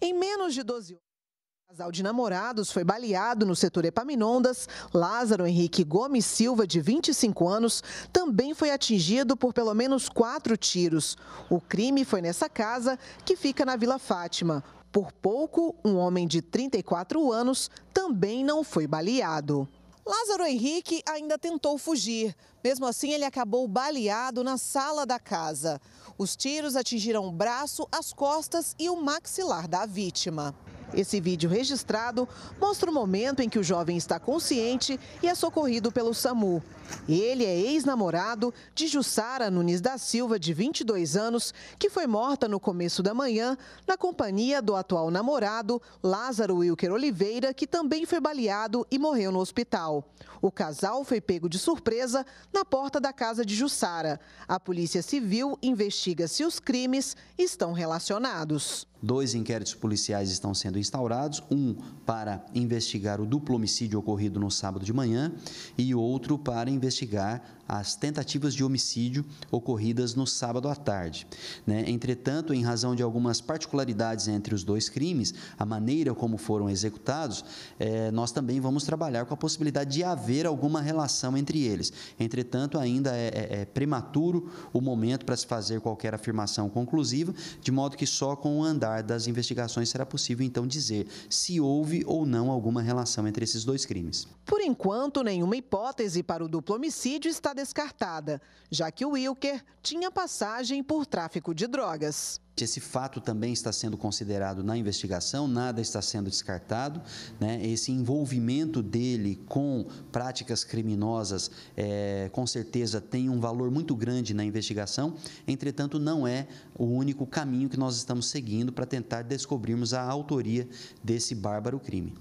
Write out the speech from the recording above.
Em menos de 12 horas, o casal de namorados foi baleado no setor Epaminondas. Lázaro Henrique Gomes Silva, de 25 anos, também foi atingido por pelo menos quatro tiros. O crime foi nessa casa, que fica na Vila Fátima. Por pouco, um homem de 34 anos também não foi baleado. Lázaro Henrique ainda tentou fugir. Mesmo assim, ele acabou baleado na sala da casa. Os tiros atingiram o braço, as costas e o maxilar da vítima. Esse vídeo registrado mostra o momento em que o jovem está consciente e é socorrido pelo SAMU. Ele é ex-namorado de Jussara Nunes da Silva, de 22 anos, que foi morta no começo da manhã na companhia do atual namorado, Lázaro Wilker Oliveira, que também foi baleado e morreu no hospital. O casal foi pego de surpresa na porta da casa de Jussara. A Polícia Civil investiga se os crimes estão relacionados. Dois inquéritos policiais estão sendo sendo instaurados, um para investigar o duplo homicídio ocorrido no sábado de manhã e outro para investigar as tentativas de homicídio ocorridas no sábado à tarde. Né? Entretanto, em razão de algumas particularidades entre os dois crimes, a maneira como foram executados, eh, nós também vamos trabalhar com a possibilidade de haver alguma relação entre eles. Entretanto, ainda é, é, é prematuro o momento para se fazer qualquer afirmação conclusiva, de modo que só com o andar das investigações será possível, então, dizer se houve ou não alguma relação entre esses dois crimes. Por enquanto, nenhuma hipótese para o duplo homicídio está descartada, já que o Wilker tinha passagem por tráfico de drogas. Esse fato também está sendo considerado na investigação, nada está sendo descartado. Né? Esse envolvimento dele com práticas criminosas, é, com certeza, tem um valor muito grande na investigação. Entretanto, não é o único caminho que nós estamos seguindo para tentar descobrirmos a autoria desse bárbaro crime.